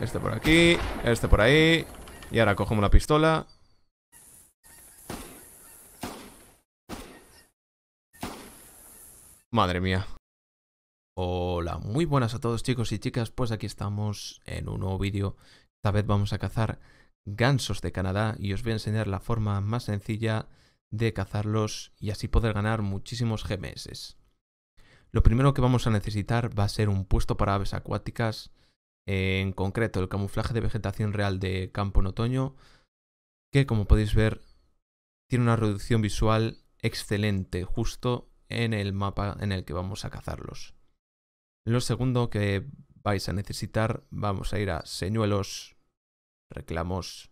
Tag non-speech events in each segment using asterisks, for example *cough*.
Este por aquí, este por ahí. Y ahora cogemos la pistola. Madre mía. Hola, muy buenas a todos chicos y chicas, pues aquí estamos en un nuevo vídeo. Esta vez vamos a cazar gansos de Canadá y os voy a enseñar la forma más sencilla de cazarlos y así poder ganar muchísimos GMS. Lo primero que vamos a necesitar va a ser un puesto para aves acuáticas, en concreto, el camuflaje de vegetación real de campo en otoño, que como podéis ver, tiene una reducción visual excelente, justo en el mapa en el que vamos a cazarlos. Lo segundo que vais a necesitar, vamos a ir a señuelos, reclamos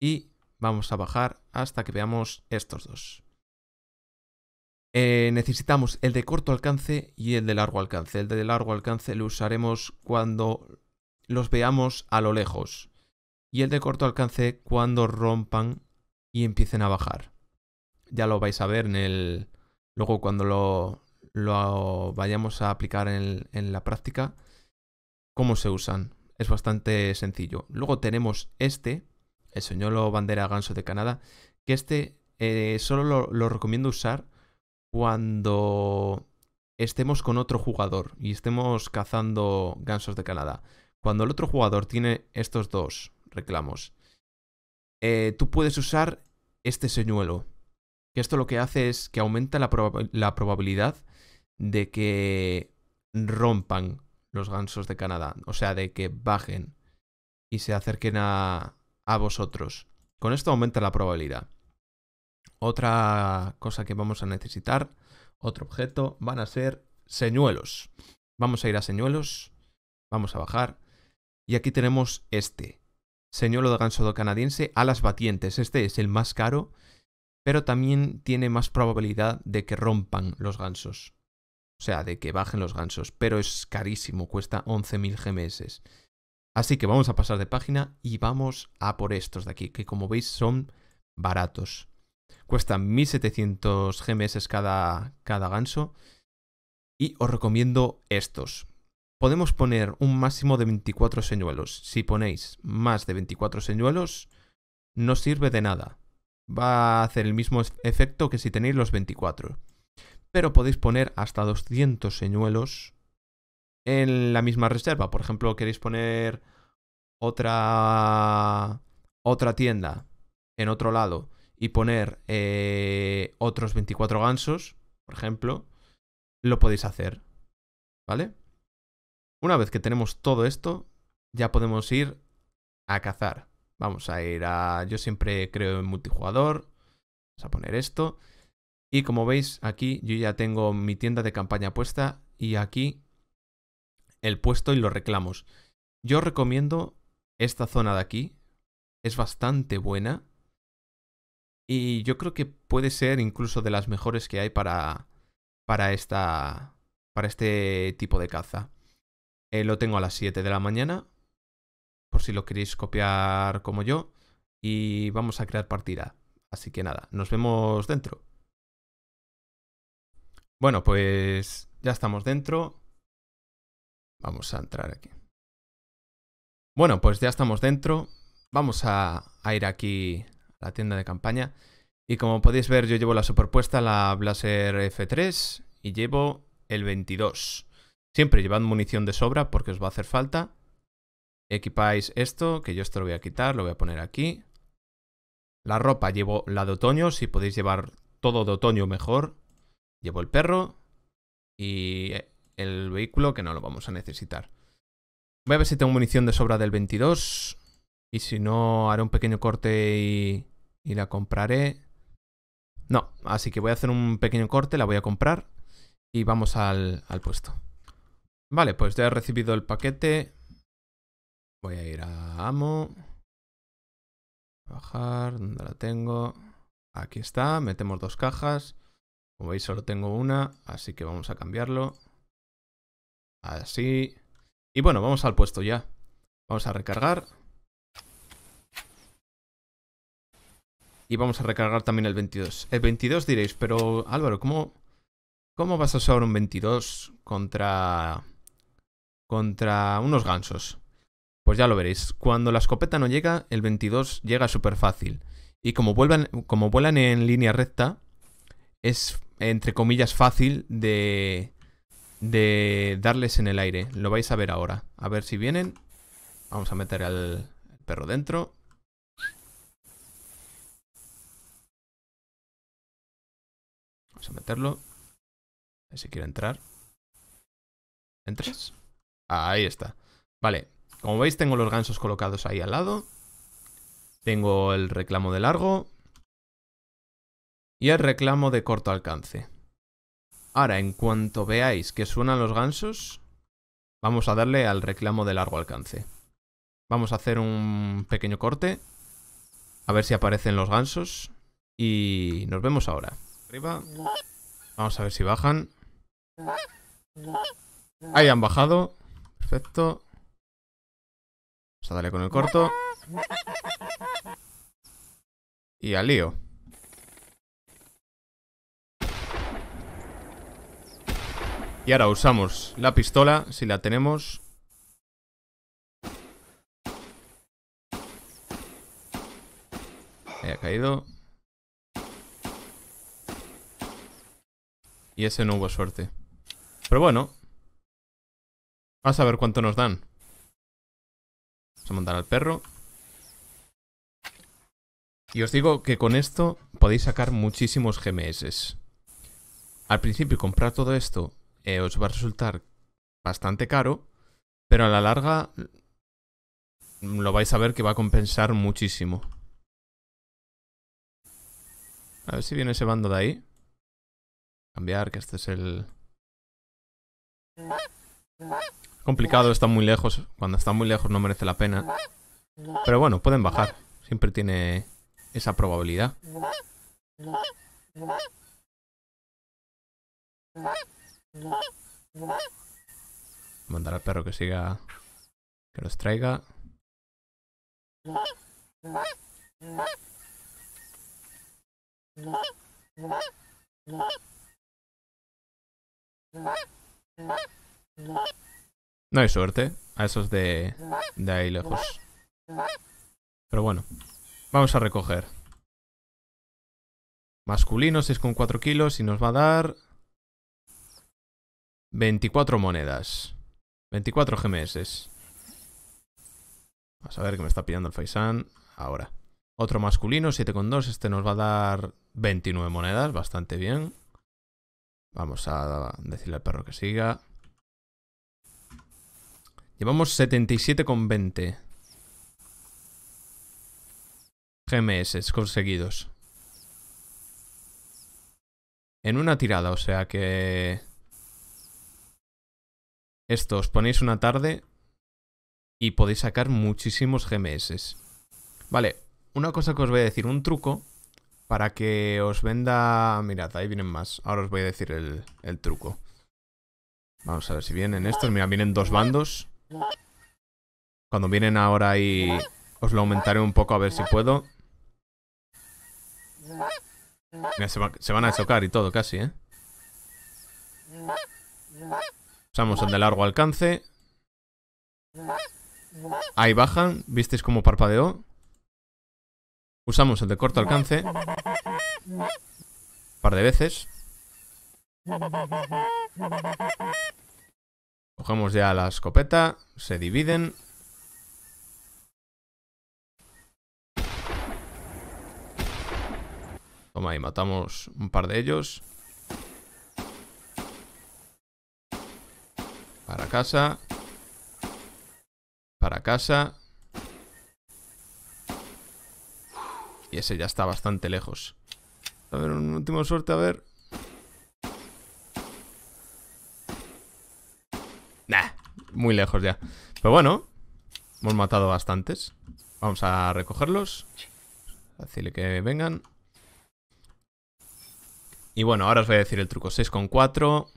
y vamos a bajar hasta que veamos estos dos. Eh, necesitamos el de corto alcance y el de largo alcance. El de largo alcance lo usaremos cuando los veamos a lo lejos y el de corto alcance cuando rompan y empiecen a bajar. Ya lo vais a ver en el... Luego cuando lo, lo vayamos a aplicar en, la práctica, cómo se usan. Es bastante sencillo. Luego tenemos este, el señuelo bandera ganso de Canadá, que este eh, solo lo, recomiendo usar cuando estemos con otro jugador y estemos cazando gansos de Canadá. Cuando el otro jugador tiene estos dos reclamos, eh, tú puedes usar este señuelo. Que esto lo que hace es que aumenta la, probabilidad de que rompan los gansos de Canadá. O sea, de que bajen y se acerquen a, a vosotros. Con esto aumenta la probabilidad. Otra cosa que vamos a necesitar, otro objeto, van a ser señuelos. Vamos a ir a señuelos, vamos a bajar y aquí tenemos este, señuelo de ganso canadiense, alas batientes. Este es el más caro, pero también tiene más probabilidad de que rompan los gansos. O sea, de que bajen los gansos, pero es carísimo, cuesta 11.000 GMS. Así que vamos a pasar de página y vamos a por estos de aquí, que como veis son baratos. Cuestan 1.700 GMS cada, cada ganso. Y os recomiendo estos podemos poner un máximo de 24 señuelos. Si ponéis más de 24 señuelos, no sirve de nada. Va a hacer el mismo efecto que si tenéis los 24. Pero podéis poner hasta 200 señuelos en la misma reserva. Por ejemplo, queréis poner otra, otra tienda en otro lado y poner eh, otros 24 gansos, por ejemplo, lo podéis hacer. ¿Vale? Una vez que tenemos todo esto, ya podemos ir a cazar. Vamos a ir a... Yo siempre creo en multijugador. Vamos a poner esto. Y como veis, aquí yo ya tengo mi tienda de campaña puesta y aquí el puesto y los reclamos. Yo recomiendo esta zona de aquí. Es bastante buena. Y yo creo que puede ser incluso de las mejores que hay para, para, esta, para este tipo de caza. Eh, lo tengo a las 7 de la mañana, por si lo queréis copiar como yo. Y vamos a crear partida. Así que nada, nos vemos dentro. Bueno, pues ya estamos dentro. Vamos a entrar aquí. Bueno, pues ya estamos dentro. Vamos a, ir aquí a la tienda de campaña. Y como podéis ver, yo llevo la superpuesta, la Blaser F3, y llevo el 22. Siempre llevad munición de sobra porque os va a hacer falta. Equipáis esto, que yo esto lo voy a quitar, lo voy a poner aquí. La ropa llevo la de otoño, si podéis llevar todo de otoño mejor. Llevo el perro y el vehículo que no lo vamos a necesitar. Voy a ver si tengo munición de sobra del 22 y si no haré un pequeño corte y, la compraré. No, así que voy a hacer un pequeño corte, la voy a comprar y vamos al puesto. Vale, pues ya he recibido el paquete. Voy a ir a Amo. Bajar, ¿dónde la tengo? Aquí está, metemos dos cajas. Como veis solo tengo una, así que vamos a cambiarlo. Así. Y bueno, vamos al puesto ya. Vamos a recargar. Y vamos a recargar también el 22. El 22 diréis, pero Álvaro, ¿cómo, cómo vas a usar un 22 contra contra unos gansos. Pues ya lo veréis. Cuando la escopeta no llega, el 22 llega súper fácil. Y como, vuelvan, como vuelan en línea recta, es, entre comillas, fácil de, de darles en el aire. Lo vais a ver ahora. A ver si vienen. Vamos a meter al perro dentro. Vamos a meterlo. A ver si quiere entrar. ¿Entras? Ahí está. Vale, como veis tengo los gansos colocados ahí al lado. Tengo el reclamo de largo. Y el reclamo de corto alcance. Ahora, en cuanto veáis que suenan los gansos, vamos a darle al reclamo de largo alcance. Vamos a hacer un pequeño corte. A ver si aparecen los gansos. Y nos vemos ahora. Arriba. Vamos a ver si bajan. Ahí han bajado. Perfecto. Vamos a darle con el corto. Y al lío. Y ahora usamos la pistola, si la tenemos. Ahí ha caído. Y ese no hubo suerte. Pero bueno, Vamos a ver cuánto nos dan. Vamos a mandar al perro. Y os digo que con esto podéis sacar muchísimos GMS. Al principio comprar todo esto eh, os va a resultar bastante caro, pero a la larga lo vais a ver que va a compensar muchísimo. A ver si viene ese bando de ahí. Cambiar, que este es el... Complicado, está muy lejos. Cuando están muy lejos no merece la pena. Pero bueno, pueden bajar. Siempre tiene esa probabilidad. Mandar al perro que siga... Que los traiga. No hay suerte a esos de, de ahí lejos. Pero bueno, vamos a recoger. Masculino, 6,4 kilos y nos va a dar 24 monedas. 24 GMS. Vamos a ver que me está pillando el Faisan. Ahora. Otro masculino, 7,2. Este nos va a dar 29 monedas. Bastante bien. Vamos a decirle al perro que siga. Llevamos 77,20 GMS conseguidos. En una tirada, o sea que... Esto, os ponéis una tarde y podéis sacar muchísimos GMS. Vale, una cosa que os voy a decir, un truco para que os venda... Mirad, ahí vienen más. Ahora os voy a decir el, truco. Vamos a ver si vienen estos. Mira, vienen dos bandos. Cuando vienen ahora y os lo aumentaré un poco a ver si puedo. Mira, se, van a chocar y todo casi, ¿eh? Usamos el de largo alcance. Ahí bajan. ¿Visteis cómo parpadeó? Usamos el de corto alcance. Un par de veces. Cogemos ya la escopeta, se dividen. Toma, y matamos un par de ellos. Para casa. Para casa. Y ese ya está bastante lejos. A ver, un último suerte, a ver. muy lejos ya. Pero bueno, hemos matado bastantes. Vamos a recogerlos. A decirle que vengan. Y bueno, ahora os voy a decir el truco. 6,4.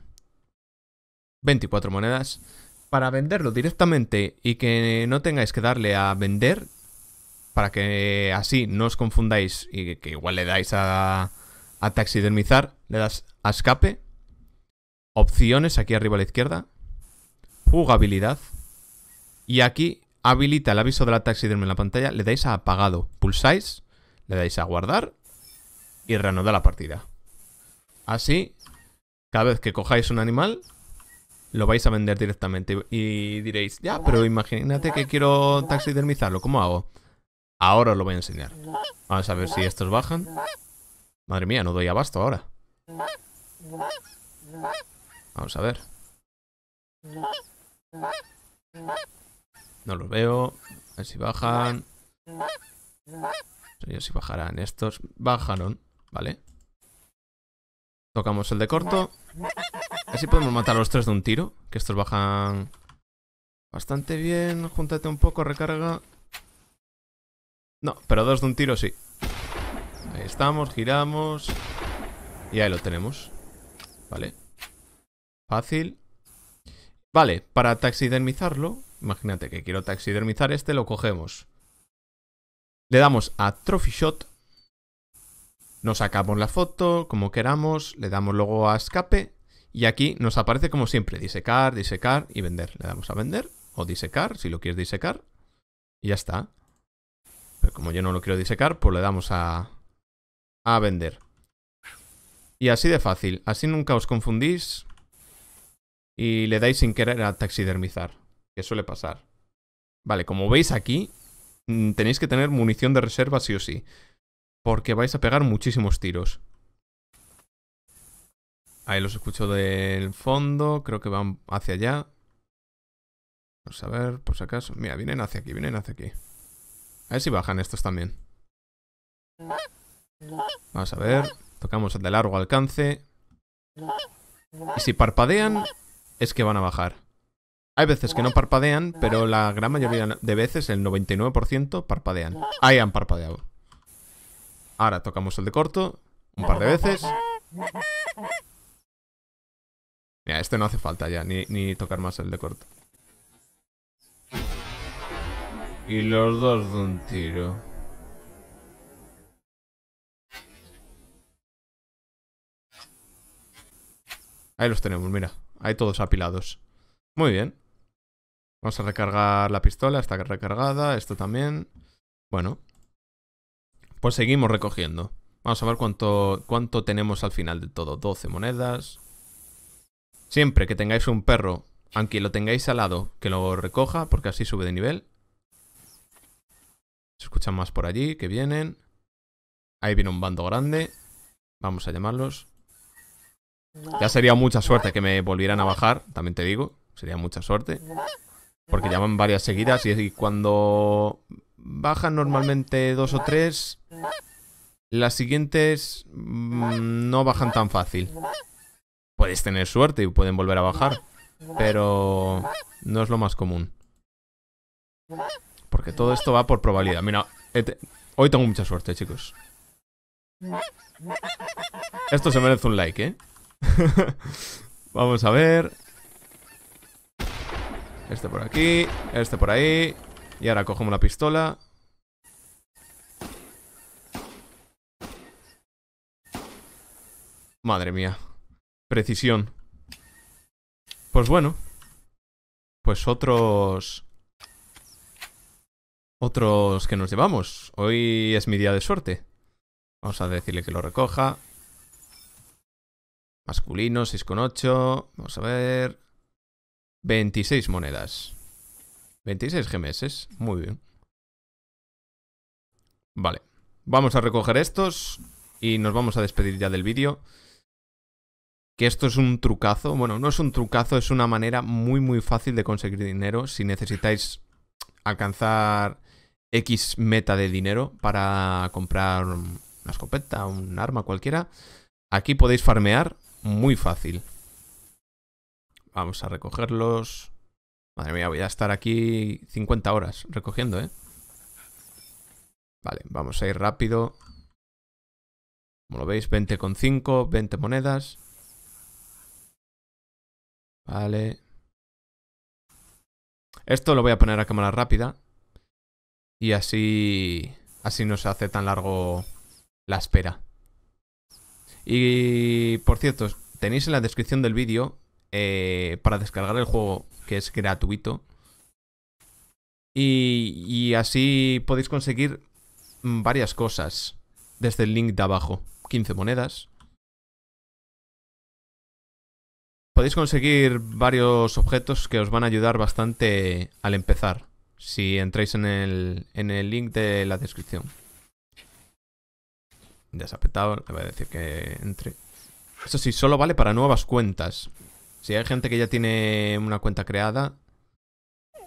24 monedas. Para venderlo directamente y que no tengáis que darle a vender. Para que así no os confundáis y que igual le dais a, a taxidermizar. Le das a escape. Opciones aquí arriba a la izquierda jugabilidad. Y aquí habilita el aviso de la taxidermia en la pantalla. Le dais a apagado. Pulsáis, le dais a guardar y reanuda la partida. Así, cada vez que cojáis un animal, lo vais a vender directamente. Y diréis, ya, pero imagínate que quiero taxidermizarlo. ¿Cómo hago? Ahora os lo voy a enseñar. Vamos a ver si estos bajan. Madre mía, no doy abasto ahora. Vamos a ver. No los veo. A ver si bajan. No sé si bajarán estos. Bajaron, ¿vale? Tocamos el de corto. Así podemos matar a los tres de un tiro. Que estos bajan bastante bien. Júntate un poco, recarga. No, pero dos de un tiro sí. Ahí estamos, giramos. Y ahí lo tenemos. Vale. Fácil. Vale, para taxidermizarlo, imagínate que quiero taxidermizar este, lo cogemos. Le damos a Trophy Shot. Nos sacamos la foto, como queramos, le damos luego a escape y aquí nos aparece como siempre, disecar, disecar y vender. Le damos a vender o disecar, si lo quieres disecar. Y ya está. Pero como yo no lo quiero disecar, pues le damos a, a vender. Y así de fácil, así nunca os confundís y le dais sin querer a taxidermizar, que suele pasar. Vale, como veis aquí, mm, tenéis que tener munición de reserva sí o sí, porque vais a pegar muchísimos tiros. Ahí los escucho del fondo, creo que van hacia allá. Vamos a ver, por si acaso. Mira, vienen hacia aquí, vienen hacia aquí. A ver si bajan estos también. Vamos a ver, tocamos de largo alcance. Y si parpadean, es que van a bajar. Hay veces que no parpadean, pero la gran mayoría de veces, el 99%, parpadean. Ahí han parpadeado. Ahora tocamos el de corto, un par de veces. Mira, este no hace falta ya, ni, ni tocar más el de corto. Y los dos de un tiro. Ahí los tenemos, mira. Ahí todos apilados. Muy bien. Vamos a recargar la pistola, está recargada, esto también. Bueno. Pues seguimos recogiendo. Vamos a ver cuánto, cuánto tenemos al final de todo. 12 monedas. Siempre que tengáis un perro, aunque lo tengáis al lado, que lo recoja, porque así sube de nivel. Se escuchan más por allí, que vienen. Ahí viene un bando grande. Vamos a llamarlos. Ya sería mucha suerte que me volvieran a bajar, también te digo. Sería mucha suerte. Porque llaman varias seguidas y cuando bajan normalmente dos o tres, las siguientes mm, no bajan tan fácil. Puedes tener suerte y pueden volver a bajar, pero no es lo más común. Porque todo esto va por probabilidad. Mira, hoy tengo mucha suerte, chicos. Esto se merece un like, ¿eh? *laughs* Vamos a ver. Este por aquí, este por ahí. Y ahora cogemos la pistola. Madre mía. Precisión. Pues bueno. Pues otros... Otros que nos llevamos. Hoy es mi día de suerte. Vamos a decirle que lo recoja. Masculino, 6,8. Vamos a ver. 26 monedas. 26 GMS. Muy bien. Vale. Vamos a recoger estos y nos vamos a despedir ya del vídeo. Que esto es un trucazo. Bueno, no es un trucazo, es una manera muy muy fácil de conseguir dinero. Si necesitáis alcanzar X meta de dinero para comprar una escopeta, un arma cualquiera. Aquí podéis farmear muy fácil. Vamos a recogerlos. Madre mía, voy a estar aquí 50 horas recogiendo, ¿eh? Vale, vamos a ir rápido. Como lo veis, 20,5, 20 monedas. Vale. Esto lo voy a poner a cámara rápida. Y así... Así no se hace tan largo la espera. Y por cierto, tenéis en la descripción del vídeo eh, para descargar el juego que es gratuito. Y, así podéis conseguir mm, varias cosas desde el link de abajo. 15 monedas. Podéis conseguir varios objetos que os van a ayudar bastante al empezar si entráis en el link de la descripción. Desapetado, le voy a decir que entre. Eso sí, solo vale para nuevas cuentas. Si hay gente que ya tiene una cuenta creada,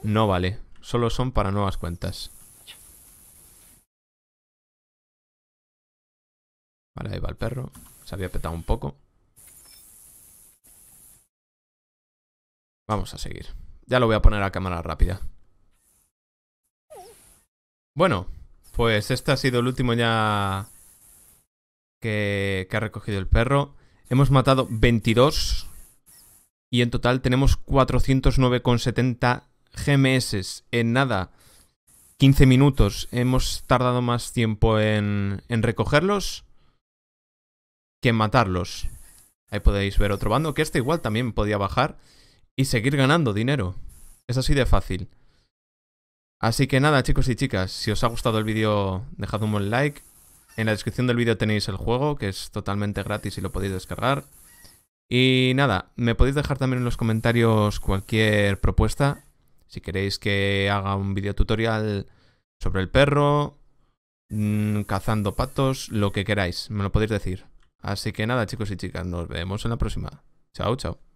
no vale. Solo son para nuevas cuentas. Vale, ahí va el perro. Se había petado un poco. Vamos a seguir. Ya lo voy a poner a cámara rápida. Bueno, pues este ha sido el último ya que, ha recogido el perro. Hemos matado 22 y en total tenemos 409,70 GMS en nada. 15 minutos. Hemos tardado más tiempo en, en recogerlos que en matarlos. Ahí podéis ver otro bando que este igual también podía bajar y seguir ganando dinero. Es así de fácil. Así que nada, chicos y chicas, si os ha gustado el vídeo, dejad un buen like, en la descripción del vídeo tenéis el juego, que es totalmente gratis y lo podéis descargar. Y nada, me podéis dejar también en los comentarios cualquier propuesta. Si queréis que haga un vídeo tutorial sobre el perro, mm, cazando patos, lo que queráis, me lo podéis decir. Así que nada, chicos y chicas, nos vemos en la próxima. Chao, chao.